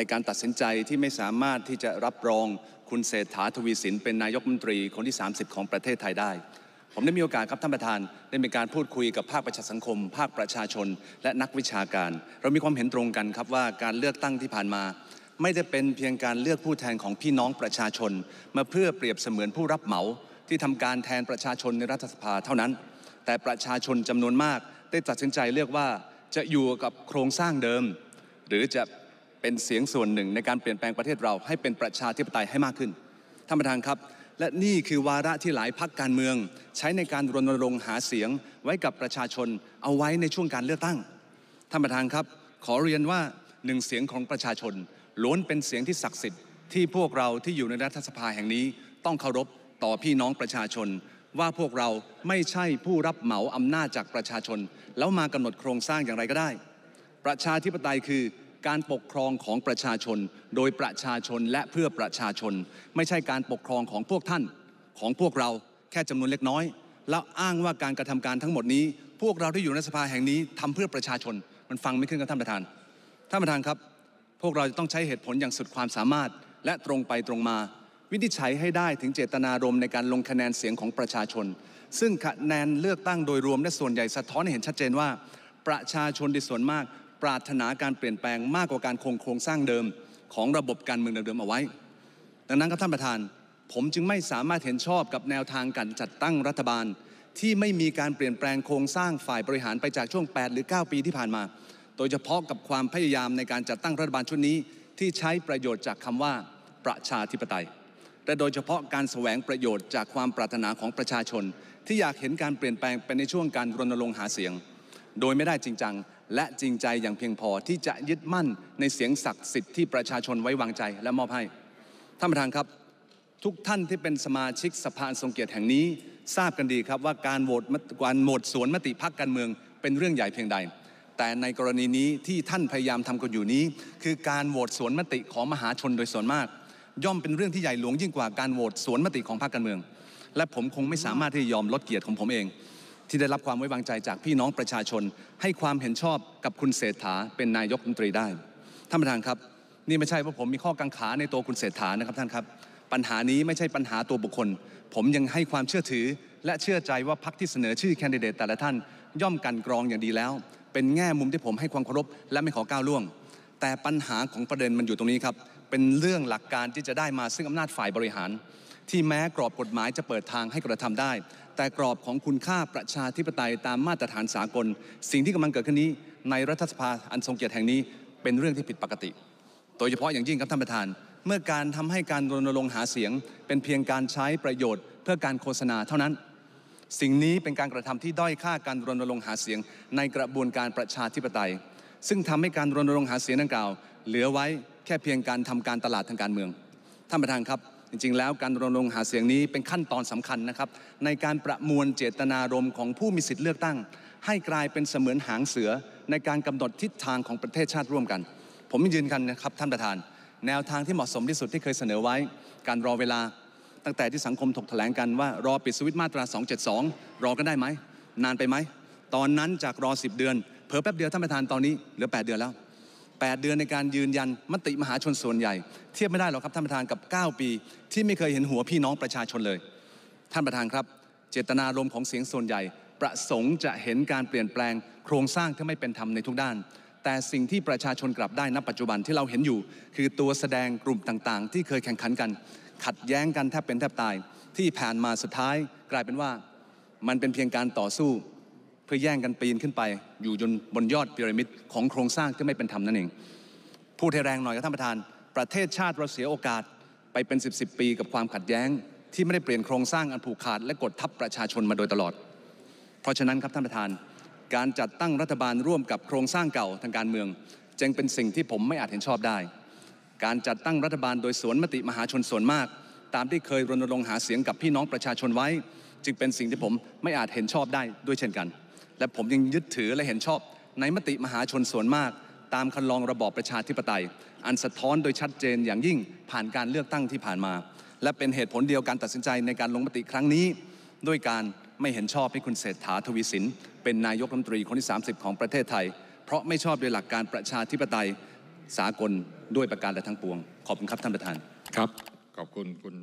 ในการตัดสินใจที่ไม่สามารถที่จะรับรองคุณเศรษฐาทวีสิน เป็นนายกมนตรีคนที่ 30 ของประเทศไทยได้ ผมได้มีโอกาสครับท่านประธานได้มีการพูดคุยกับภาคประชาสังคม ภาคประชาชน และนักวิชาการ เรามีความเห็นตรงกันครับว่าการเลือกตั้งที่ผ่านมา ไม่ได้เป็นเพียงการเลือกผู้แทนของพี่น้องประชาชน มาเพื่อเปรียบเสมือนผู้รับเหมาที่ทำการแทนประชาชนในรัฐสภาเท่านั้น แต่ประชาชนจำนวนมากได้ตัดสินใจเลือกว่าจะอยู่กับโครงสร้างเดิม หรือจะเป็นเสียงส่วนหนึ่งในการเปลี่ยนแปลงประเทศเราให้เป็นประชาธิปไตยให้มากขึ้น ท่านประธานครับ และนี่คือวาระที่หลายพักการเมือง ใช้ในการรณรงค์หาเสียงไว้กับประชาชนเอาไว้ในช่วงการเลือกตั้ง ท่านประธานครับ ขอเรียนว่าหนึ่งเสียงของประชาชนล้วนเป็นเสียงที่ศักดิ์สิทธิ์ที่พวกเราที่อยู่ในรัฐสภาแห่งนี้ต้องเคารพต่อพี่น้องประชาชน ว่าพวกเราไม่ใช่ผู้รับเหมาอำนาจจากประชาชนแล้วมากำหนดโครงสร้างอย่างไรก็ได้ ประชาธิปไตยคือการปกครองของประชาชน โดยประชาชนและเพื่อประชาชน ไม่ใช่การปกครองของพวกท่าน ของพวกเราแค่จำนวนเล็กน้อย แล้วอ้างว่าการกระทำการทั้งหมดนี้ พวกเราที่อยู่ในสภาแห่งนี้ทำเพื่อประชาชนมันฟังไม่ขึ้นกับท่านประธานท่านประธานครับ พวกเราจะต้องใช้เหตุผลอย่างสุดความสามารถ และตรงไปตรงมา วินิจฉัยให้ได้ถึงเจตนารมณ์ในการลงคะแนนเสียงของประชาชน ซึ่งคะแนนเลือกตั้งโดยรวมและส่วนใหญ่สะท้อนให้เห็นชัดเจนว่าประชาชนในส่วนมากปรารถนาการเปลี่ยนแปลงมากกว่าการคงโครงสร้างเดิมของระบบการเมืองเดิมๆเอาไว้ ดังนั้นครับท่านประธาน ผมจึงไม่สามารถเห็นชอบกับแนวทางการจัดตั้งรัฐบาล ที่ไม่มีการเปลี่ยนแปลงโครงสร้างฝ่ายบริหารไปจากช่วง 8 หรือ 9 ปีที่ผ่านมา โดยเฉพาะกับความพยายามในการจัดตั้งรัฐบาลชุดนี้ ที่ใช้ประโยชน์จากคำว่า ประชาธิปไตย และโดยเฉพาะการแสวงประโยชน์จากความปรารถนาของประชาชน ที่อยากเห็นการเปลี่ยนแปลงไปในช่วงการรณรงค์หาเสียงโดยไม่ได้จริงจังและจริงใจอย่างเพียงพอที่จะยึดมั่นในเสียงศักดิ์สิทธิ์ที่ประชาชนไว้วางใจและมอบให้ ท่านประธานครับ ทุกท่านที่เป็นสมาชิกสภาทรงเกียรติแห่งนี้ทราบกันดีครับว่าการโหวตการโหวตสวนมติพักการเมือง เป็นเรื่องใหญ่เพียงใด แต่ในกรณีนี้ที่ท่านพยายามทำกันอยู่นี้ คือการโหวตสวนมติของมหาชนโดยส่วนมาก ย่อมเป็นเรื่องที่ใหญ่หลวงยิ่งกว่าการโหวตสวนมติของพรรคการเมือง และผมคงไม่สามารถที่จะยอมลดเกียรติของผมเองที่ได้รับความไว้วางใจจากพี่น้องประชาชน ให้ความเห็นชอบกับคุณเศรษฐาเป็นนายกรัฐมนตรีได้ท่านประธานครับ นี่ไม่ใช่ว่าผมมีข้อกังขาในตัวคุณเศรษฐานะครับท่านครับปัญหานี้ไม่ใช่ปัญหาตัวบุคคล ผมยังให้ความเชื่อถือและเชื่อใจว่าพรรคที่เสนอชื่อแคนดิเดตแต่ละท่านย่อมกันกรองอย่างดีแล้ว เป็นแง่มุมที่ผมให้ความเคารพและไม่ขอก้าวล่วงแต่ปัญหาของประเด็นมันอยู่ตรงนี้ครับเป็นเรื่องหลักการที่จะได้มาซึ่งอำนาจฝ่ายบริหารที่แม้กรอบกฎหมายจะเปิดทางให้กระทำได้ แต่กรอบของคุณค่าประชาธิปไตยตามมาตรฐานสากล สิ่งที่กำลังเกิดขึ้นนี้ในรัฐสภาอันทรงเกียรติแห่งนี้ เป็นเรื่องที่ผิดปกติ โดยเฉพาะอย่างยิ่งครับท่านประธาน เมื่อการทำให้การรณรงค์หาเสียงเป็นเพียงการใช้ประโยชน์ เพื่อการโฆษณาเท่านั้น สิ่งนี้เป็นการกระทำที่ด้อยค่าการรณรงค์หาเสียงในกระบวนการประชาธิปไตย ซึ่งทำให้การรณรงค์หาเสียงดังกล่าว เหลือไว้แค่เพียงการทำการตลาดทางการเมือง ท่านประธานครับจริง ๆ แล้วการรณรงค์หาเสียงนี้เป็นขั้นตอนสำคัญนะครับในการประมวลเจตนารมณ์ของผู้มีสิทธิ์เลือกตั้ง ให้กลายเป็นเสมือนหางเสือในการกำหนดทิศทางของประเทศชาติร่วมกัน ผมยืนยันนะครับ ท่านประธาน แนวทางที่เหมาะสมที่สุดที่เคยเสนอไว้ การรอเวลาตั้งแต่ที่สังคมถกแถลงกันว่า รอปิดสวิตมาตรา 272 รอกันได้ไหมนานไปไหมตอนนั้นจากรอ 10 เดือนเิ่อแป๊บเดียวท่านประธานตอนนี้เหลือ8เดือนแล้ว8 เดือนในการยืนยันมติมหาชนส่วนใหญ่ เทียบไม่ได้หรอกครับท่านประธานกับ 9 ปี ที่ไม่เคยเห็นหัวพี่น้องประชาชนเลย ท่านประธานครับ เจตนารมณ์ของเสียงส่วนใหญ่ ประสงค์จะเห็นการเปลี่ยนแปลงโครงสร้างที่ไม่เป็นธรรมในทุกด้าน แต่สิ่งที่ประชาชนกลับได้ณปัจจุบันที่เราเห็นอยู่ คือตัวแสดงกลุ่มต่างๆ ที่เคยแข่งขันกัน ขัดแย้งกันแทบเป็นแทบตาย ที่ผ่านมาสุดท้ายกลายเป็นว่ามันเป็นเพียงการต่อสู้เพื่อแย่งกันปีนขึ้นไป อยู่จนบนยอดพีระมิดของโครงสร้างที่ไม่เป็นธรรมนั่นเองพูดให้แรงหน่อยครับท่านประธานประเทศชาติเราเสียโอกาสไปเป็น 10บปีกับความขัดแย้ง ที่ไม่ได้เปลี่ยนโครงสร้างอันผูกขาดและกดทับประชาชนมาโดยตลอด เพราะฉะนั้นครับท่านประธานการจัดตั้งรัฐบาลร่วมกับโครงสร้างเก่าทางการเมือง จึงเป็นสิ่งที่ผมไม่อาจเห็นชอบได้ การจัดตั้งรัฐบาลโดยสวนมติมหาชนส่วนมาก ตามที่เคยรณรงค์หาเสียงกับพี่น้องประชาชนไว้ จึงเป็นสิ่งที่ผมไม่อาจเห็นชอบได้ด้วยเช่นกันและผมยังยึดถือและเห็นชอบในมติมหาชนส่วนมาก ตามคันลองระบอบประชาธิปไตย อันสะท้อนโดยชัดเจนอย่างยิ่งผ่านการเลือกตั้งที่ผ่านมา และเป็นเหตุผลเดียวการตัดสินใจในการลงมติครั้งนี้ ด้วยการไม่เห็นชอบให้คุณเศรษฐาทวีสินเป็นนายกรัฐมนตรีคนที่30ของประเทศไทย เพราะไม่ชอบโดยหลักการประชาธิปไตยสากลด้วยประการและทั้งปวง ขอบคุณครับท่านประธานครับขอบคุณคุณ